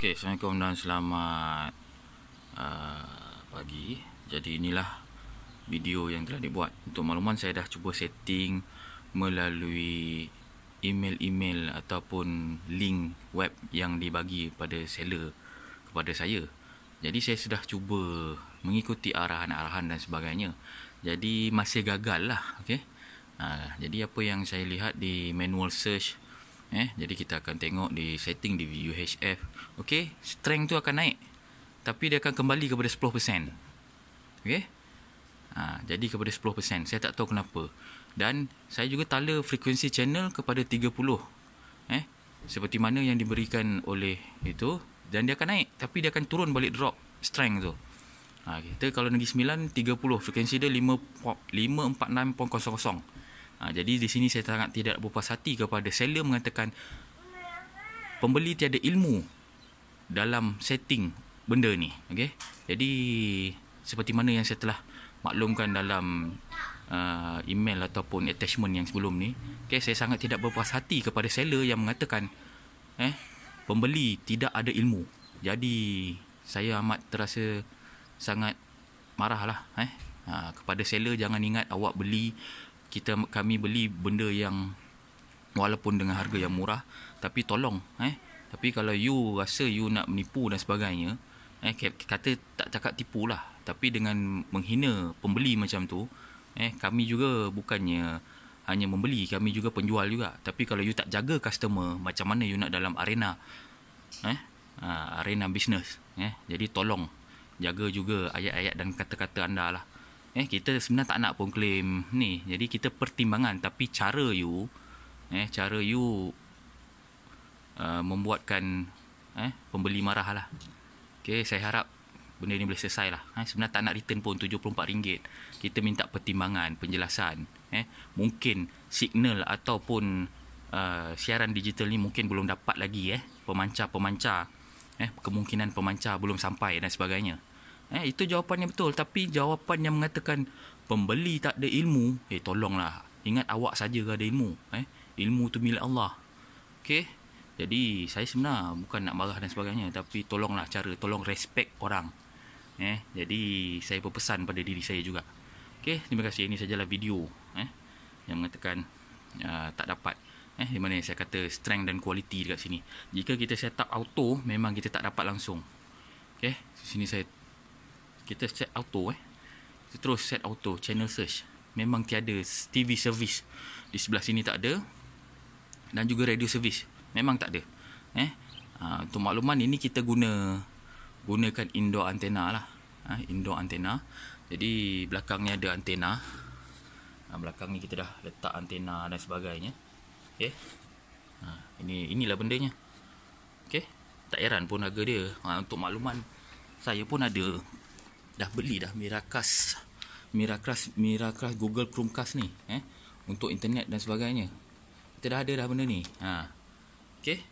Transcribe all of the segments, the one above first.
Okey, Assalamualaikum dan selamat uh, pagi. Jadi inilah video yang telah dibuat. Untuk makluman saya dah cuba setting melalui email-email ataupun link web yang dibagi pada seller kepada saya. Jadi saya sudah cuba mengikuti arahan-arahan dan sebagainya. Jadi masih gagal lah, Okay. Uh, jadi apa yang saya lihat di manual search eh jadi kita akan tengok di setting di UHF okey strength tu akan naik tapi dia akan kembali kepada 10% okey ha, jadi kepada 10% saya tak tahu kenapa dan saya juga tala frekuensi channel kepada 30 eh seperti mana yang diberikan oleh itu dan dia akan naik tapi dia akan turun balik drop strength tu ha, kita kalau negeri 9 30 frekuensi dia 5 5460 Ha, jadi di sini saya sangat tidak berpuas hati kepada seller mengatakan pembeli tiada ilmu dalam setting benda ni. Okay? Jadi seperti mana yang saya telah maklumkan dalam uh, email ataupun attachment yang sebelum ni. Okay, saya sangat tidak berpuas hati kepada seller yang mengatakan eh, pembeli tidak ada ilmu. Jadi saya amat terasa sangat marah lah. Eh. Ha, kepada seller jangan ingat awak beli kita kami beli benda yang walaupun dengan harga yang murah tapi tolong eh tapi kalau you rasa you nak menipu dan sebagainya eh kata tak cakap tipu lah tapi dengan menghina pembeli macam tu eh kami juga bukannya hanya membeli kami juga penjual juga tapi kalau you tak jaga customer macam mana you nak dalam arena eh ah, arena bisnes eh jadi tolong jaga juga ayat-ayat dan kata-kata anda lah eh kita sebenarnya tak nak pun claim ni jadi kita pertimbangan tapi cara you eh cara you uh, membuatkan eh pembeli marah lah okay, saya harap benda ni boleh selesai lah eh, sebenarnya tak nak return pun RM74 kita minta pertimbangan penjelasan eh mungkin signal ataupun uh, siaran digital ni mungkin belum dapat lagi eh pemancar-pemancar eh kemungkinan pemancar belum sampai dan sebagainya Eh, itu jawapannya betul. Tapi jawapan yang mengatakan pembeli tak ada ilmu, eh tolonglah. Ingat awak saja ada ilmu. Eh, ilmu tu milik Allah. okay Jadi saya sebenarnya bukan nak marah dan sebagainya tapi tolonglah cara tolong respect orang. Eh, jadi saya berpesan pada diri saya juga. okay terima kasih ini sajalah video eh yang mengatakan uh, tak dapat eh di mana saya kata strength dan quality dekat sini. Jika kita set up auto memang kita tak dapat langsung. Okey, sini saya kita set auto eh. Kita terus set auto channel search. Memang tiada TV service di sebelah sini tak ada. Dan juga radio service memang tak ada. Eh. Ha, untuk makluman ini kita guna gunakan indoor antena lah. Ha, indoor antena. Jadi belakang ni ada antena. Ha, belakang ni kita dah letak antena dan sebagainya. Okey. Eh. Ha, ini inilah bendanya. Okay, Tak heran pun harga dia. Ha, untuk makluman saya pun ada dah beli dah Miracast Miracast Miracast Google Chromecast ni eh untuk internet dan sebagainya kita dah ada dah benda ni ha okey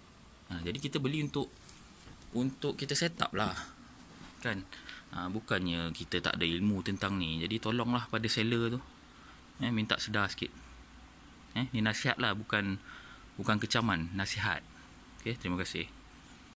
ha jadi kita beli untuk untuk kita set up lah kan ha, bukannya kita tak ada ilmu tentang ni jadi tolonglah pada seller tu eh minta sedar sikit eh ni nasihat lah, bukan bukan kecaman nasihat okey terima kasih